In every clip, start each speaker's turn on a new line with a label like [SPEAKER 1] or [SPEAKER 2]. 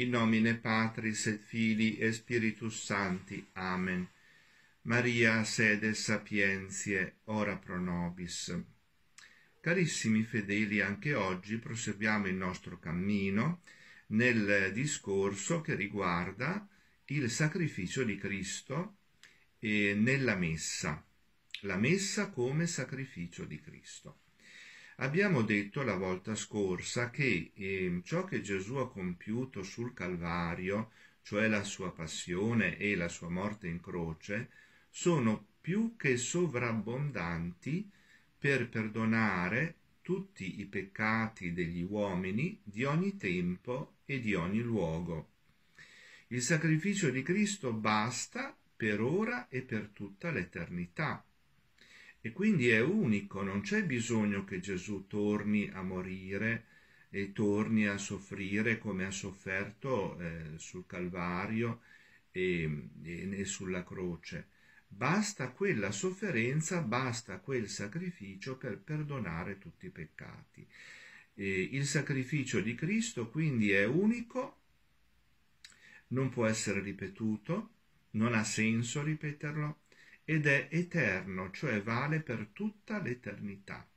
[SPEAKER 1] in nomine Patris et Filii e Spiritus Sancti. Amen. Maria sede sapienzie, ora pro nobis. Carissimi fedeli, anche oggi proseguiamo il nostro cammino nel discorso che riguarda il sacrificio di Cristo eh, nella messa, la messa come sacrificio di Cristo. Abbiamo detto la volta scorsa che eh, ciò che Gesù ha compiuto sul Calvario, cioè la sua passione e la sua morte in croce, sono più che sovrabbondanti per perdonare tutti i peccati degli uomini di ogni tempo e di ogni luogo. Il sacrificio di Cristo basta per ora e per tutta l'eternità e quindi è unico, non c'è bisogno che Gesù torni a morire e torni a soffrire come ha sofferto eh, sul Calvario e, e, e sulla croce. Basta quella sofferenza, basta quel sacrificio per perdonare tutti i peccati. E il sacrificio di Cristo quindi è unico, non può essere ripetuto, non ha senso ripeterlo, ed è eterno, cioè vale per tutta l'eternità.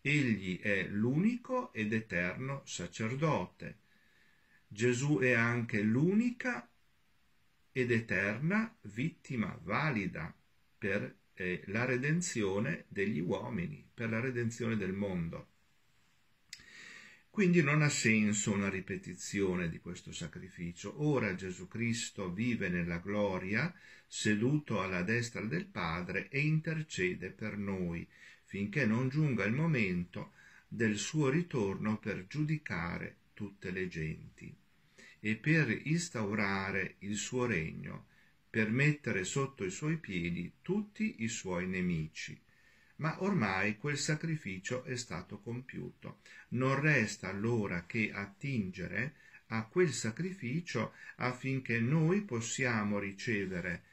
[SPEAKER 1] Egli è l'unico ed eterno sacerdote. Gesù è anche l'unica ed eterna vittima valida per eh, la redenzione degli uomini, per la redenzione del mondo. Quindi non ha senso una ripetizione di questo sacrificio. Ora Gesù Cristo vive nella gloria seduto alla destra del Padre e intercede per noi, finché non giunga il momento del suo ritorno per giudicare tutte le genti e per instaurare il suo regno, per mettere sotto i suoi piedi tutti i suoi nemici. Ma ormai quel sacrificio è stato compiuto. Non resta allora che attingere a quel sacrificio affinché noi possiamo ricevere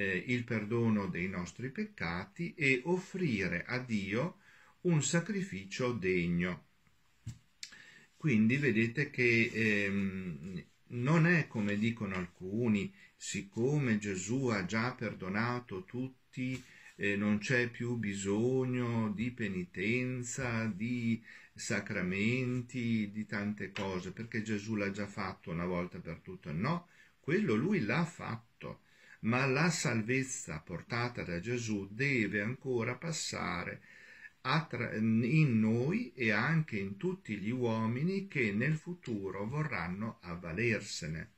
[SPEAKER 1] eh, il perdono dei nostri peccati e offrire a Dio un sacrificio degno. Quindi vedete che ehm, non è come dicono alcuni, siccome Gesù ha già perdonato tutti, eh, non c'è più bisogno di penitenza, di sacramenti, di tante cose, perché Gesù l'ha già fatto una volta per tutte. No, quello lui l'ha fatto ma la salvezza portata da Gesù deve ancora passare in noi e anche in tutti gli uomini che nel futuro vorranno avvalersene.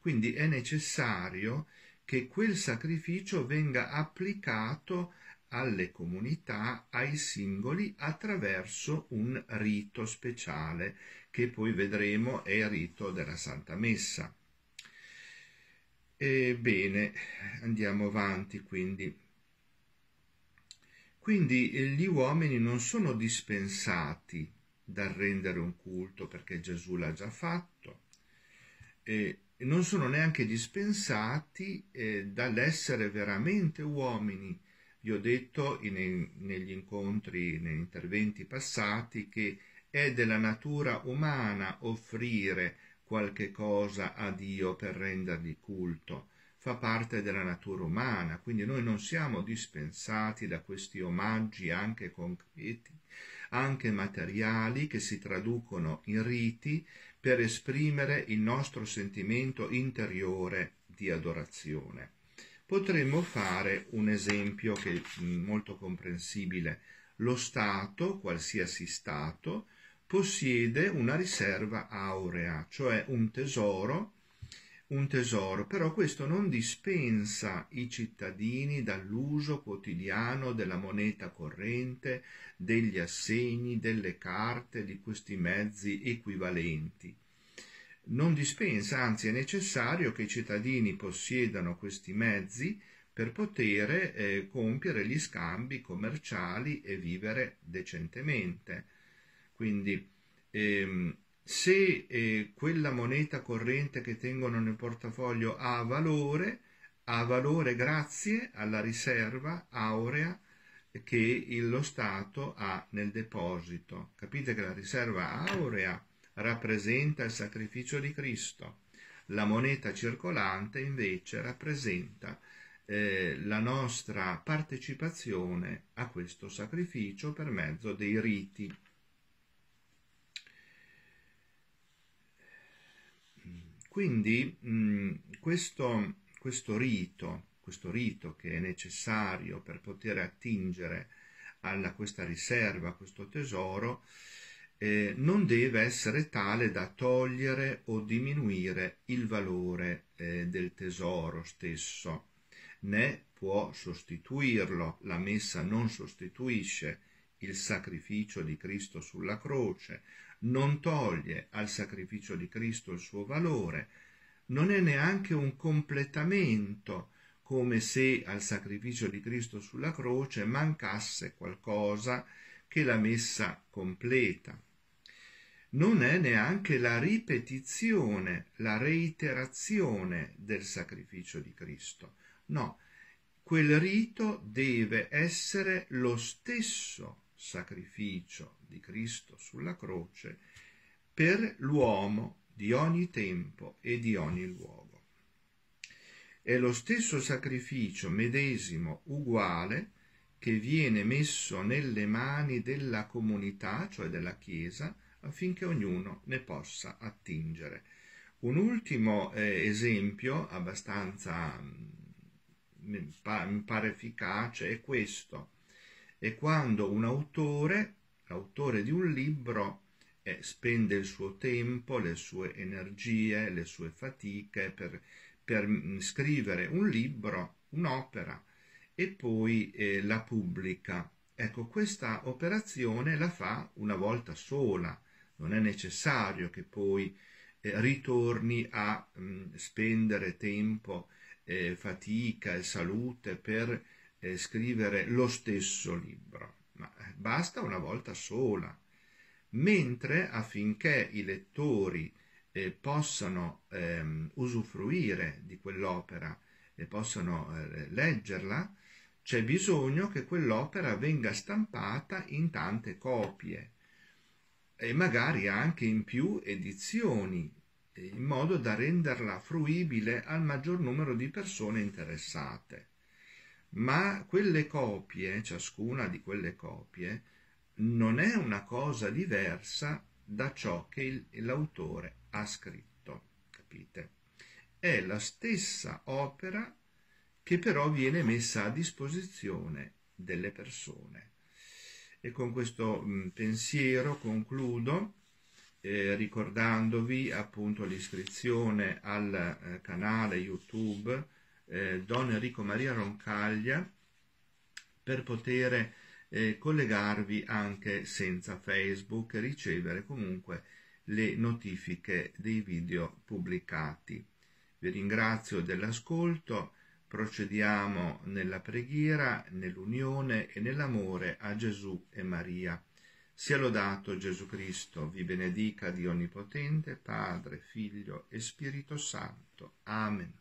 [SPEAKER 1] Quindi è necessario che quel sacrificio venga applicato alle comunità, ai singoli, attraverso un rito speciale, che poi vedremo è il rito della Santa Messa. Ebbene, andiamo avanti quindi. Quindi eh, gli uomini non sono dispensati dal rendere un culto perché Gesù l'ha già fatto, e non sono neanche dispensati eh, dall'essere veramente uomini. Vi ho detto in, negli incontri, negli interventi passati, che è della natura umana offrire qualche cosa a Dio per rendergli culto, fa parte della natura umana, quindi noi non siamo dispensati da questi omaggi anche concreti, anche materiali, che si traducono in riti per esprimere il nostro sentimento interiore di adorazione. Potremmo fare un esempio che è molto comprensibile. Lo Stato, qualsiasi Stato, possiede una riserva aurea, cioè un tesoro, un tesoro, però questo non dispensa i cittadini dall'uso quotidiano della moneta corrente, degli assegni, delle carte, di questi mezzi equivalenti. Non dispensa, anzi è necessario che i cittadini possiedano questi mezzi per poter eh, compiere gli scambi commerciali e vivere decentemente quindi ehm, se eh, quella moneta corrente che tengono nel portafoglio ha valore, ha valore grazie alla riserva aurea che lo Stato ha nel deposito. Capite che la riserva aurea rappresenta il sacrificio di Cristo, la moneta circolante invece rappresenta eh, la nostra partecipazione a questo sacrificio per mezzo dei riti. Quindi mh, mm, questo, questo, rito, questo rito che è necessario per poter attingere a questa riserva, a questo tesoro, eh, non deve essere tale da togliere o diminuire il valore eh, del tesoro stesso, né può sostituirlo, la messa non sostituisce il sacrificio di Cristo sulla croce, non toglie al sacrificio di Cristo il suo valore, non è neanche un completamento, come se al sacrificio di Cristo sulla croce mancasse qualcosa che la messa completa. Non è neanche la ripetizione, la reiterazione del sacrificio di Cristo. No, quel rito deve essere lo stesso sacrificio di Cristo sulla croce per l'uomo di ogni tempo e di ogni luogo. È lo stesso sacrificio medesimo uguale che viene messo nelle mani della comunità, cioè della Chiesa, affinché ognuno ne possa attingere. Un ultimo eh, esempio abbastanza mm, mi pare efficace è questo è quando un autore, l'autore di un libro, eh, spende il suo tempo, le sue energie, le sue fatiche per, per mm, scrivere un libro, un'opera, e poi eh, la pubblica. Ecco, questa operazione la fa una volta sola, non è necessario che poi eh, ritorni a mh, mm, spendere tempo, eh, fatica e salute per eh, scrivere lo stesso libro, ma eh, basta una volta sola. Mentre affinché i lettori eh, possano ehm, usufruire di quell'opera e possano eh, leggerla, c'è bisogno che quell'opera venga stampata in tante copie e magari anche in più edizioni, in modo da renderla fruibile al maggior numero di persone interessate ma quelle copie, ciascuna di quelle copie, non è una cosa diversa da ciò che il, l'autore ha scritto, capite? È la stessa opera che però viene messa a disposizione delle persone. E con questo mm, pensiero concludo eh, ricordandovi appunto l'iscrizione al eh, canale YouTube eh, Don Enrico Maria Roncaglia per poter eh, collegarvi anche senza Facebook e ricevere comunque le notifiche dei video pubblicati. Vi ringrazio dell'ascolto, procediamo nella preghiera, nell'unione e nell'amore a Gesù e Maria. Sia lodato Gesù Cristo, vi benedica di Onnipotente, Padre, Figlio e Spirito Santo. Amen.